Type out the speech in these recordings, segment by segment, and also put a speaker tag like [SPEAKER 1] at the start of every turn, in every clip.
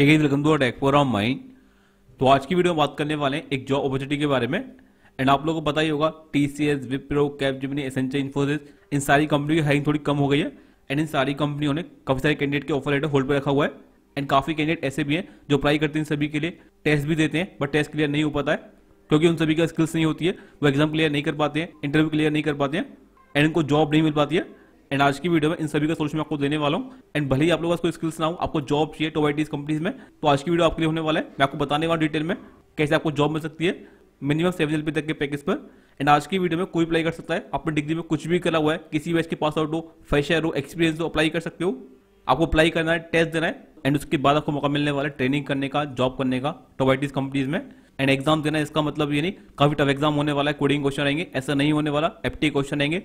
[SPEAKER 1] hey guys तो आज की वीडियो में बात करने वाले हैं एक जॉब अपॉर्चुनिटी के बारे में एंड आप लोगों को पता ही होगा TCS Wipro Capgemini Accenture Infosys इन सारी कंपनी की हायरिंग थोड़ी कम हो गई है एंड इन सारी कंपनियों ने काफी सारे कैंडिडेट के ऑफर लेटर होल्ड पर रखा हुआ है एंड काफी कैंडिडेट ऐसे भी हैं जो अप्लाई करते हैं सभी के लिए टेस्ट भी देते हैं बट टेस्ट क्लियर नहीं हो पाता है क्योंकि उन सभी का स्किल्स नहीं होती है वो एग्जाम क्लियर नहीं कर पाते हैं इंटरव्यू क्लियर नहीं कर पाते हैं एंड उनको जॉब नहीं मिल पाती है एंड आज की वीडियो में इन सभी का सोल्यूशन आपको देने वाला हूँ एंड भले ही आप लोग को स्किल्स ना हो आपको जॉब चाहिए टो आई कंपनीज में तो आज की वीडियो आपके लिए होने वाला है मैं आपको बताने वाला डिटेल में कैसे आपको जॉब मिल सकती है मिनिमम सेवन रुपये तक के पैकेज पर एंड आज की वीडियो में कोई अप्लाई कर सकता है अपने डिग्री में कुछ भी करा हुआ है किसी भी इसके पास आउट हो फ्रेशर हो एक्सपीरियंस हो अप्लाई कर सकते हो आपको अप्लाई करना है टेस्ट देना है एंड उसके बाद आपको मौका मिलने वाला है ट्रेनिंग करने का जॉब करने का आई कंपनीज में एंड एग्जाम देना है इसका मतलब ये नहीं काफी टफ एग्जाम होने वाला है कोडिंग क्वेश्चन आएंगे ऐसा नहीं होने वाला एफ क्वेश्चन आएंगे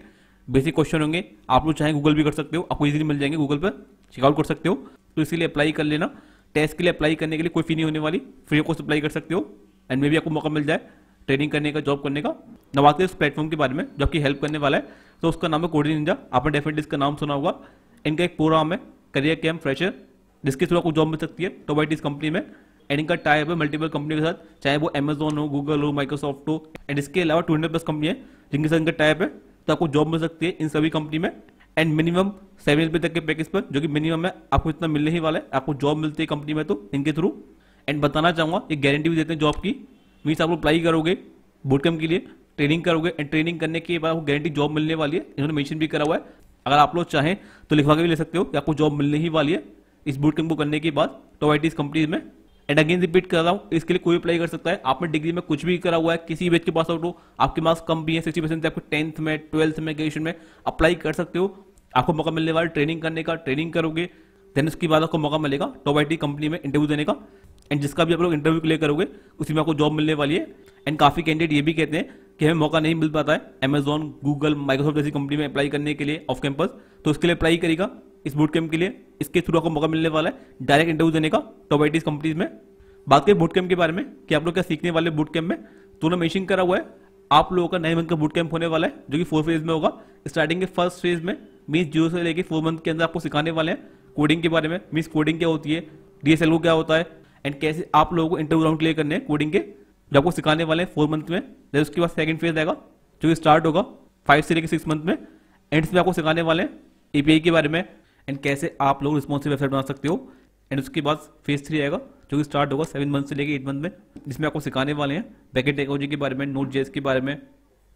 [SPEAKER 1] बेसिक क्वेश्चन होंगे आप लोग चाहे गूगल भी कर सकते हो आपको इजीली मिल जाएंगे गूगल पर चेकआउट कर सकते हो तो इसीलिए अप्लाई कर लेना टेस्ट के लिए अप्लाई करने के लिए कोई फी नहीं होने वाली फ्री कोर्स अप्लाई कर सकते हो एंड मे भी आपको मौका मिल जाए ट्रेनिंग करने का जॉब करने का नवाते इस प्लेटफॉर्म के बारे में जो आपकी हेल्प करने वाला है तो उसका नाम है कोडी निंजा आपने डेफिनेटली इसका नाम सुना होगा इनका एक नाम है करियर कैम फ्रेशर जिसके थ्रू आपको जॉब मिल सकती है टोबाइटिस कंपनी में एंड इनका टाइप है मल्टीपल कंपनी के साथ चाहे वो अमेजोन हो गूगल हो माइक्रोसॉफ्ट हो एंड इसके अलावा टू हंड्रेड प्लस कंपनी है जिनके साथ इनका टाइप है तो आपको जॉब मिल सकती है इन सभी कंपनी में एंड मिनिमम सेवन रुपये तक के पैकेज पर जो कि मिनिमम है आपको इतना मिलने ही वाला है आपको जॉब मिलती है कंपनी में तो इनके थ्रू एंड बताना चाहूंगा ये गारंटी भी देते हैं जॉब की मीन्स आप अप्लाई करोगे बोटकम के लिए ट्रेनिंग करोगे एंड ट्रेनिंग करने के बाद आपको गारंटी जॉब मिलने वाली है इन्होंने मेंशन भी करा हुआ है अगर आप लोग चाहें तो लिखवा के भी ले सकते हो कि आपको जॉब मिलने ही वाली है इस बूट कैंप को करने के बाद टोवाइटिस कंपनीज में एंड अगेन रिपीट कर रहा हूँ इसके लिए कोई अप्लाई कर सकता है आपने डिग्री में कुछ भी करा हुआ है किसी बेच के पास आउट हो आपके मार्क्स कम भी है सिक्सटी परसेंट आपको टेंथ में ट्वेल्थ में ग्रेजुएशन में अप्लाई कर सकते हो आपको मौका मिलने वाला ट्रेनिंग करने का ट्रेनिंग करोगे देन उसके बाद आपको मौका मिलेगा टॉप आई कंपनी में इंटरव्यू देने का एंड जिसका भी आप लोग इंटरव्यू क्लियर करोगे उसी में आपको जॉब मिलने वाली है एंड काफ़ी कैंडिडेट ये भी कहते हैं कि हमें मौका नहीं मिल पाता है अमेजोन गूगल माइक्रोसॉफ्ट जैसी कंपनी में अप्लाई करने के लिए ऑफ कैंपस तो उसके लिए अप्लाई करेगा इस बूट कैंप के लिए इसके थ्रू आपको मौका मिलने वाला है डायरेक्ट इंटरव्यू देने का टॉप आई कंपनीज में बात करें बूट कैंप के बारे में कि आप लोग क्या सीखने वाले बूट कैंप में दोनों तो मेंशन करा हुआ है आप लोगों का नए मंथ का बूट कैंप होने वाला है जो कि फोर फेज में होगा स्टार्टिंग के फर्स्ट फेज में मीस जीरो से लेकर फोर मंथ के अंदर आपको सिखाने वाले हैं कोडिंग के बारे में मीस कोडिंग क्या होती है डीएसएल को क्या होता है एंड कैसे आप लोगों को इंटरव्यू राउंड क्लियर करने हैं कोडिंग के जो आपको सिखाने वाले हैं फोर मंथ में देन उसके बाद सेकंड फेज आएगा जो कि स्टार्ट होगा फाइव से लेकर सिक्स मंथ में एंड इसमें आपको सिखाने वाले हैं ए के बारे में एंड कैसे आप लोग रिस्पॉन्सिव वेबसाइट बना सकते हो एंड उसके बाद फेज थ्री आएगा जो कि स्टार्ट होगा सेवन मंथ से लेकर एट मंथ में जिसमें आपको सिखाने वाले हैं बैकेट टेक्नोलॉजी के बारे में नोट जेस के बारे में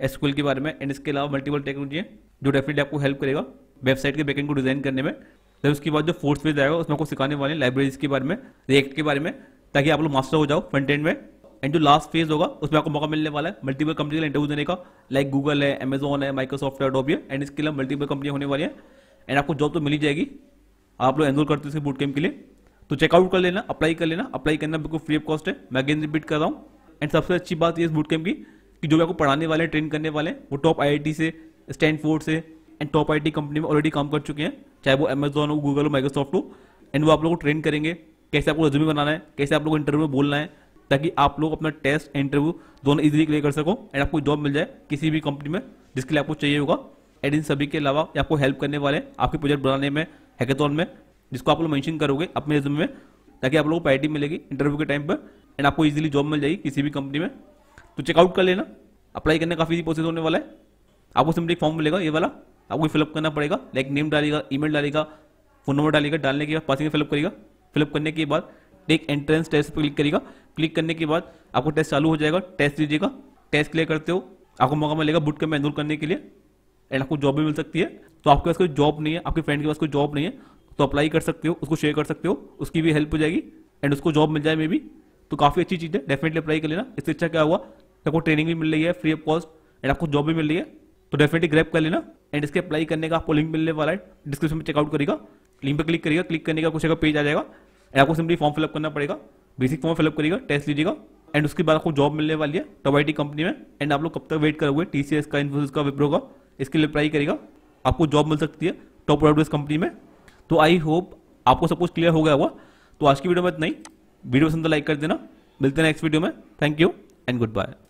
[SPEAKER 1] एसक्यूएल के बारे में एंड इसके अलावा मल्टीपल टेक्नोलॉजी है जो डेफिनेटली आपको हेल्प करेगा वेबसाइट के बैकेंड को डिजाइन करने में फिर उसके बाद जो फोर्थ फेज आएगा उसमें आपको सिखाने वाले लाइब्रेरीज के बारे में रिएक्ट के बारे में ताकि आप लोग मास्टर हो जाओ फ्रंट एंड में एंड जो लास्ट फेज होगा उसमें आपको मौका मिलने वाला है मल्टीपल कंपनी का इंटरव्यू देने का लाइक गूगल है अमेजोन है माइक्रोसॉफ्ट है डॉबी है एंड इसके लिए मल्टीपल कंपनी होने वाली है एंड आपको जॉब तो मिली जाएगी आप लोग एनरोल करते हैं बूट कैम्प के लिए तो चेकआउट कर लेना अप्लाई कर लेना अप्लाई करना बिल्कुल फ्री ऑफ कॉस्ट है मैं अगेन रिपीट कर रहा हूँ एंड सबसे अच्छी बात ये इस बूट कैम्प की कि जो भी आपको पढ़ाने वाले ट्रेन करने वाले हैं वो टॉप आई से स्टैंडफोर्ड से एंड टॉप आई कंपनी में ऑलरेडी काम कर चुके हैं चाहे वो अमेजोन हो गूगल हो माइक्रोसॉफ्ट हो एंड वो आप लोग को ट्रेन करेंगे कैसे आपको रेज्यूमे बनाना है कैसे आप लोग इंटरव्यू में बोलना है ताकि आप लोग अपना टेस्ट इंटरव्यू दोनों इजीली क्लियर कर सको एंड आपको जॉब मिल जाए किसी भी कंपनी में जिसके लिए आपको चाहिए होगा एंड इन सभी के अलावा आपको हेल्प करने वाले आपके प्रोजेक्ट बनाने में हैकेथॉन में जिसको आप लोग मैंशन करोगे अपने रिज्यूमे में ताकि आप लोगों को प्रायरिटी मिलेगी इंटरव्यू के टाइम पर एंड आपको ईजिली जॉब मिल जाएगी किसी भी कंपनी में तो चेकआउट कर लेना अप्लाई करने काफ़ी प्रोसेस होने वाला है आपको सिंपली फॉर्म मिलेगा ये वाला आपको फिलअप करना पड़ेगा लाइक नेम डालेगा ईमेल डालेगा फोन नंबर डालेगा डालने के बाद पासिंग फिलअप करेगा फिलअप करने के बाद टेक एंट्रेंस टेस्ट पर क्लिक करेगा क्लिक करने के बाद आपको टेस्ट चालू हो जाएगा टेस्ट दीजिएगा टेस्ट क्लियर करते हो आपको मौका मिलेगा बुट कैम्प एनरोल करने के लिए एंड आपको जॉब भी मिल सकती है तो आपके पास कोई जॉब नहीं है आपके फ्रेंड के पास कोई जॉब नहीं है तो अप्लाई कर सकते हो उसको शेयर कर सकते हो उसकी भी हेल्प हो जाएगी एंड उसको जॉब मिल जाए मे भी तो काफ़ी अच्छी चीज़ है डेफिनेटली अप्लाई कर लेना इससे अच्छा क्या हुआ आपको ट्रेनिंग भी मिल रही है फ्री ऑफ कॉस्ट एंड आपको जॉब भी मिल रही है तो डेफिनेटली ग्रैप कर लेना एंड इसके अप्लाई करने का आपको लिंक मिलने वाला है डिस्क्रिप्शन में चेकआउट करेगा लिंक पर क्लिक करेगा क्लिक करने का कुछ अगर पेज आ जाएगा एंड आपको सिंपली फॉर्म फिलअप करना पड़ेगा बेसिक फॉर्म फिलअप करेगा टेस्ट लीजिएगा एंड उसके बाद आपको जॉब मिलने वाली है टॉप आई कंपनी में एंड आप लोग कब तक वेट करोगे टी सी एस का इन्फोसिस का विप्रो का इसके लिए अप्लाई करेगा आपको जॉब मिल सकती है टॉप प्रोडक्ट कंपनी में तो आई होप आपको सब कुछ क्लियर हो गया होगा तो आज की वीडियो में इतना ही वीडियो पसंद लाइक तो कर देना मिलते हैं नेक्स्ट वीडियो में thank you and good bye